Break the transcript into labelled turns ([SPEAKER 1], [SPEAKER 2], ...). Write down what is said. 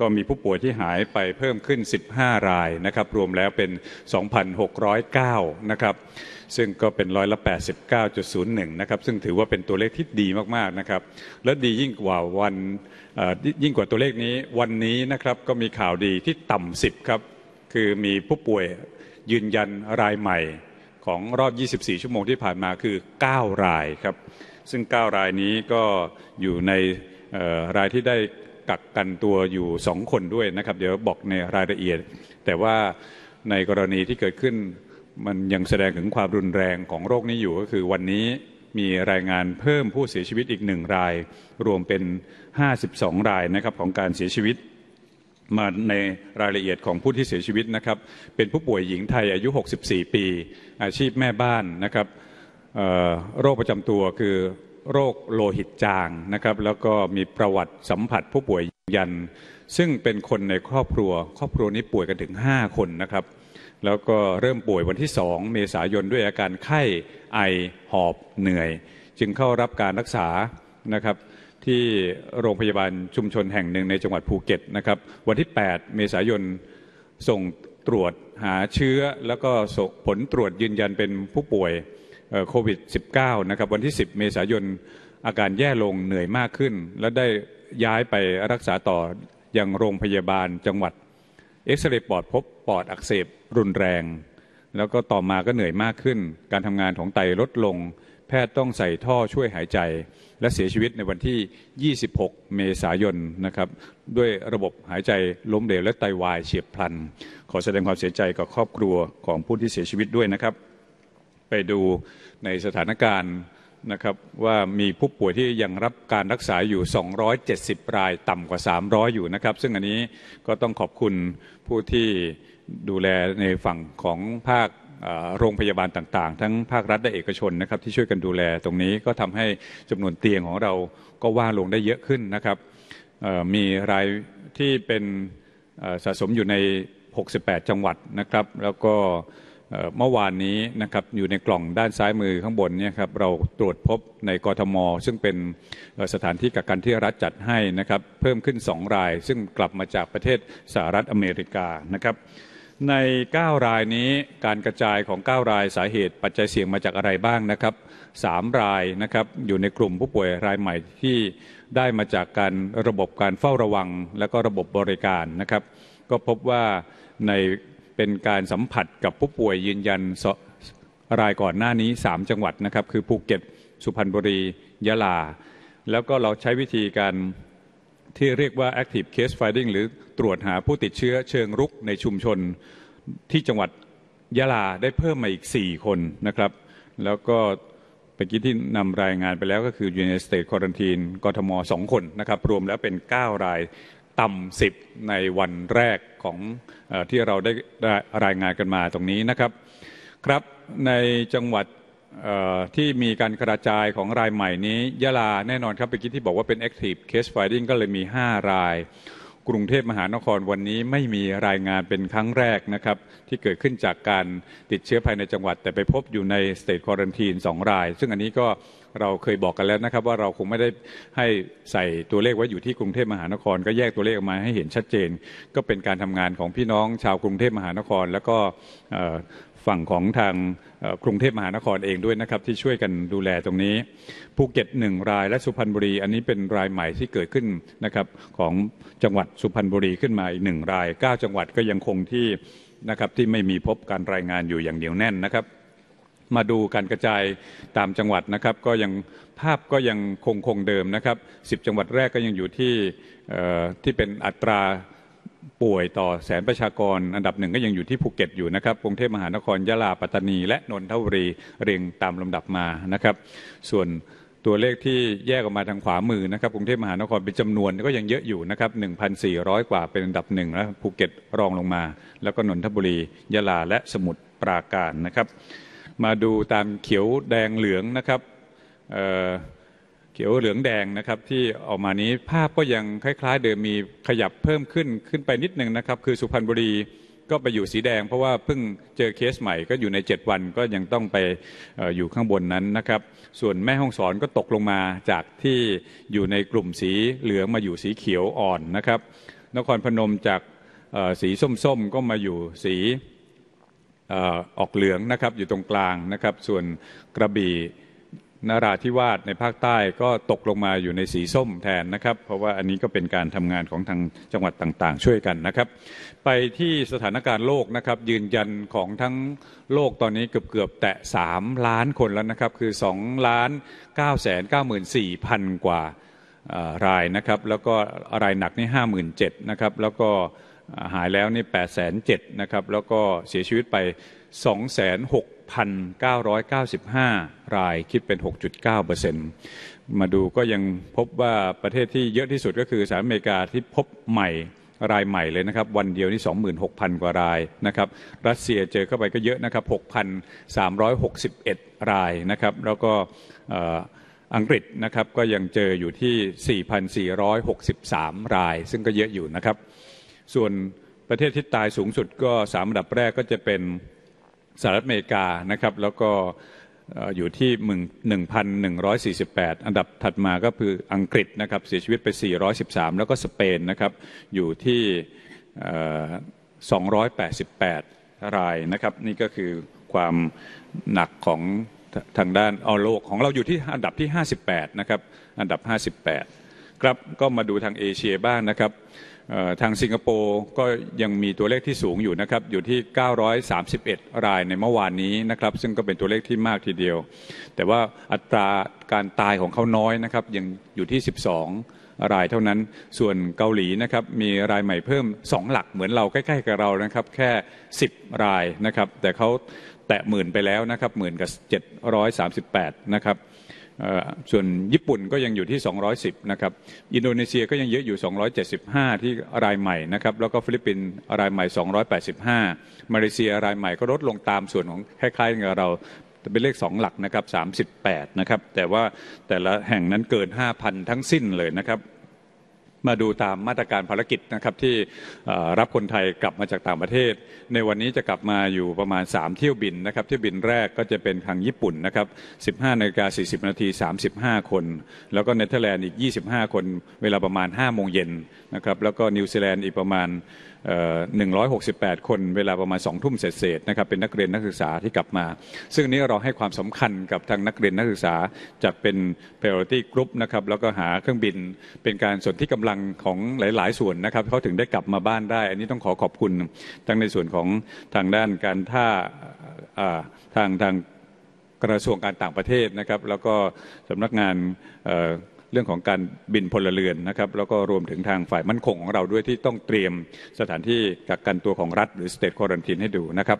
[SPEAKER 1] ก็มีผู้ป่วยที่หายไปเพิ่มขึ้น 15 รายนะครับ รวมแล้วเป็น 2,609 นะครับ ซึ่งก็เป็นร้อยละ 89.01 นะครับ ซึ่งถือว่าเป็นตัวเลขที่ดีมากๆ นะครับ และดียิ่งกว่าวันยิ่งกว่าตัวเลขนี้ วันนี้นะครับ ก็มีข่าวดีที่ต่ำ10ครับ คือมีผู้ป่วยยืนยันรายใหม่ของรอบ 24 ชั่วโมงที่ผ่านมาคือ 9 รายครับ ซึ่ง 9 รายนี้ก็อยู่ในรายที่ได้กักกันตัวอยู่สองคนด้วยนะครับ เดี๋ยวบอกในรายละเอียด แต่ว่าในกรณีที่เกิดขึ้นมันยังแสดงถึงความรุนแรงของโรคนี้อยู่ก็คือวันนี้มีรายงานเพิ่มผู้เสียชีวิตอีกหนึ่งรายรวมเป็น 52รายนะครับของการเสียชีวิต มาในรายละเอียดของผู้ที่เสียชีวิตนะครับ เป็นผู้ป่วยหญิงไทยอายุ64ปี อาชีพแม่บ้านนะครับโรคประจำตัวคือโรคโลหิตจางนะครับ แล้วก็มีประวัติสัมผัสผู้ป่วยยัน ซึ่งเป็นคนในครอบครัว ครอบครัวนี้ป่วยกันถึง 5 คนนะครับ แล้วก็เริ่มป่วยวันที่ 2 เมษายนด้วยอาการไข้ไอหอบเหนื่อย จึงเข้ารับการรักษานะครับที่โรงพยาบาลชุมชนแห่งหนึ่งในจังหวัดภูเก็ตนะครับ วันที่ 8 เมษายนส่งตรวจหาเชื้อ แล้วก็ผลตรวจยืนยันเป็นผู้ป่วยโควิด -19 นะครับวันที่ 10 เมษายน อาการแย่ลงเหนื่อยมากขึ้น และได้ย้ายไปรักษาต่ออยังโรงพยาบาลจังหวัดเอ็กซเรย์ปอดพบปอดอักเสบ รุนแรง แล้วก็ต่อมาก็เหนื่อยมากขึ้น การทำงานของไตลดลง แพทย์ต้องใส่ท่อช่วยหายใจและเสียชีวิตในวันที่ 26 เมษายนนะครับ ด้วยระบบหายใจล้มเหลวและไตาวายเฉียบพลันขอแสดงความเสียใจกับครอบครัวของผู้ที่เสียชีวิตด้วยนะครับไปดูในสถานการณ์นะครับว่ามีผู้ป่วยที่ยังรับการรักษาอยู่ 270 รายต่ำกว่า 300 อยู่นะครับซึ่งอันนี้ก็ต้องขอบคุณผู้ที่ดูแลในฝั่งของภาคโรงพยาบาลต่างๆ ทั้งภาครัฐและเอกชนนะครับที่ช่วยกันดูแลตรงนี้ก็ทำให้จำนวนเตียงของเราก็ว่าลงได้เยอะขึ้นนะครับมีรายที่เป็นสะสมอยู่ใน 68 จังหวัดนะครับแล้วก็เมื่อวานนี้นะครับอยู่ในกล่องด้านซ้ายมือข้างบนเนี่ยครับเราตรวจพบในกรทมซึ่งเป็นสถานที่กักกันที่รัฐจัดให้นะครับเพิ่มขึ้น2รายซึ่งกลับมาจากประเทศสหรัฐอเมริกานะครับใน 9 รายนี้การกระจายของ 9 รายสาเหตุปัจจัยเสี่ยงมาจากอะไรบ้างนะครับ3รายนะครับอยู่ในกลุ่มผู้ป่วยรายใหม่ที่ได้มาจากการระบบการเฝ้าระวัง และก็ระบบบริการนะครับก็พบว่าในเป็นการสัมผัสกับผู้ป่วยยืนยันรายก่อนหน้านี้ 3 จังหวัดนะครับ คือภูเก็ตสุพรรณบุรียะลา แล้วก็เราใช้วิธีการที่เรียกว่า active case finding หรือตรวจหาผู้ติดเชื้อเชิงรุกในชุมชนที่จังหวัดยะลาได้เพิ่มมาอีก 4 คนนะครับ แล้วก็เมื่อกี้ที่นำรายงานไปแล้วก็คืออยู่ในสเตทควอนตีนกทม2 คนนะครับ รวมแล้วเป็น 9 รายต่ำสิบในวันแรกของอที่เราได้รายงานกันมาตรงนี้นะครับ ครับในจังหวัดที่มีการกระจายของรายใหม่นี้ ยะลาแน่นอนครับไปกินที่บอกว่าเป็น active case finding ก็เลยมี 5 รายกรุงเทพมหานครวันนี้ไม่มีรายงานเป็นครั้งแรกนะครับ ที่เกิดขึ้นจากการติดเชื้อภายในจังหวัด แต่ไปพบอยู่ในสเตทควอรันทีนสองราย ซึ่งอันนี้ก็เราเคยบอกกันแล้วนะครับว่าเราคงไม่ได้ให้ใส่ตัวเลขไว้อยู่ที่กรุงเทพมหานคร ก็แยกตัวเลขออกมาให้เห็นชัดเจนก็เป็นการทำงานของพี่น้องชาวกรุงเทพมหานครแล้วก็ฝั่งของทางกรุงเทพมหานครเองด้วยนะครับที่ช่วยกันดูแลตรงนี้ ภูเก็ตหนึ่งรายและสุพรรณบุรีอันนี้เป็นรายใหม่ที่เกิดขึ้นนะครับของจังหวัดสุพรรณบุรีขึ้นมาอีกหนึ่งราย 9 จังหวัดก็ยังคงที่นะครับที่ไม่มีพบการรายงานอยู่อย่างเดียวแน่นนะครับ มาดูการกระจายตามจังหวัดนะครับก็ยังภาพก็ยังคงคงเดิมนะครับ 10 จังหวัดแรกก็ยังอยู่ที่ที่เป็นอัตราป่วยต่อแสนประชากรอันดับหนึ่งก็ยังอยู่ที่ภูเก็ตอยู่นะครับกรุงเทพมหานครยะลาปัตตานีและนนทบุรีเรียงตามลำดับมานะครับ ส่วนตัวเลขที่แยกออกมาทางขวามือนะครับกรุงเทพมหานครเป็นจำนวนก็ยังเยอะอยู่นะครับ1,400 กว่าเป็นอันดับหนึ่งแล้วภูเก็ตรองลงมา แล้วก็นนทบุรี ยะลาและสมุทรปราการนะครับ มาดูตามเขียวแดงเหลืองนะครับเขียวเหลืองแดงนะครับที่ออกมานี้ภาพก็ยังคล้าย ๆ เดิมมีขยับเพิ่มขึ้นขึ้นไปนิดนึงนะครับคือสุพรรณบุรีก็ไปอยู่สีแดง เพราะว่าเพิ่งเจอเคสใหม่ก็อยู่ใน7วันก็ยังต้องไปออยู่ข้างบนนั้นนะครับ ส่วนแม่ห้องสอนก็ตกลงมาจากที่อยู่ในกลุ่มสีเหลืองมาอยู่สีเขียวอ่อนนะครับ นครพนมจากสีส้มๆก็มาอยู่สีออกเหลืองนะครับอยู่ตรงกลางนะครับส่วนกระบี่นาราธิวาสในภาคใต้ก็ตกลงมาอยู่ในสีส้มแทนนะครับ เพราะว่าอันนี้ก็เป็นการทำงานของทางจังหวัดต่างๆ ช่วยกันนะครับไปที่สถานการณ์โลกนะครับยืนยันของทั้งโลกตอนนี้เกือบเกือบแตะ3ล้านคนแล้วนะครับคือ2ล้าน9 9 4 0 0 0 กว่ารายนะครับแล้วก็รายหนักนี่57,000นะครับแล้วก็หายแล้วนี่8 7 0 0สนะครับแล้วก็เสียชีวิตไป2 6 7,995 รายคิดเป็น 6.9%มาดูก็ยังพบว่าประเทศที่เยอะที่สุดก็คือสหรัฐอเมริกาที่พบใหม่รายใหม่เลยนะครับ วันเดียวนี่ 26,000กว่าราย นะครับ รัสเซียเจอเข้าไปก็เยอะนะครับ 6,361 รายนะครับ แล้วก็อังกฤษนะครับก็ยังเจออยู่ที่ 4,463 ราย ซึ่งก็เยอะอยู่นะครับ ส่วนประเทศที่ตายสูงสุดก็สามอันดับแรกก็จะเป็นสหรัฐอเมริกานะครับแล้วก็อยู่ที่ 1,148 อันดับถัดมาก็คืออังกฤษนะครับเสียชีวิตไป 413 แล้วก็สเปนนะครับอยู่ที่288 รายนะครับนี่ก็คือความหนักของทางด้านอโลกของเราอยู่ที่อันดับที่ 58 นะครับ อันดับ 58ครับก็มาดูทางเอเชียบ้างนะครับทางสิงคโปร์ก็ยังมีตัวเลขที่สูงอยู่นะครับอยู่ที่ 931 รายในเมื่อวานนี้นะครับซึ่งก็เป็นตัวเลขที่มากทีเดียว แต่ว่าอัตราการตายของเขาน้อยนะครับยังอยู่ที่ 12 รายเท่านั้นส่วนเกาหลีนะครับมีรายใหม่เพิ่ม 2 หลักเหมือนเราใกล้ ๆ กับเรานะครับแค่ 10 รายนะครับแต่เขาแตะหมื่นไปแล้วนะครับหมื่นกับ 738 นะครับส่วนญี่ปุ่นก็ยังอยู่ที่ 210 นะครับ อินโดนีเซียก็ยังเยอะอยู่ 275 ที่รายใหม่นะครับ แล้วก็ฟิลิปปินส์รายใหม่ 285มาเลเซียรายใหม่ก็ลดลงตามส่วนของคล้ายๆกับเราเป็นเลข 2 หลักนะครับ 38 นะครับ แต่ว่าแต่ละแห่งนั้นเกิน 5,000 ทั้งสิ้นเลยนะครับมาดูตามมาตรการภารกิจนะครับที่รับคนไทยกลับมาจากต่างประเทศ ในวันนี้จะกลับมาอยู่ประมาณ 3 เที่ยวบินนะครับเที่ยวบินแรกก็จะเป็นทางญี่ปุ่นนะครับ15นาฬิกา40นาที35คน แล้วก็เนเธอร์แลนด์อีก 25 คนเวลาประมาณ5โมงเย็นนะครับแล้วก็นิวซีแลนด์อีกประมาณ168 คนเวลาประมาณ2ทุ่มเศษนะครับเป็นนักเรียนนักศึกษาที่กลับมา ซึ่งนี้เราให้ความสำคัญกับทางนักเรียนนักศึกษาจัดเป็น priority group นะครับแล้วก็หาเครื่องบินเป็นการส่วนที่กำลังของหลายๆส่วนนะครับเขาถึงได้กลับมาบ้านได้ อันนี้ต้องขอขอบคุณทั้งในส่วนของทางด้านการท่าทางทางกระทรวงการต่างประเทศนะครับ แล้วก็สำนักงานเรื่องของการบินพลเรือนนะครับ แล้วก็รวมถึงทางฝ่ายมั่นคงของเราด้วยที่ต้องเตรียมสถานที่กักกันตัวของรัฐหรือ state quarantine ให้ดูนะครับ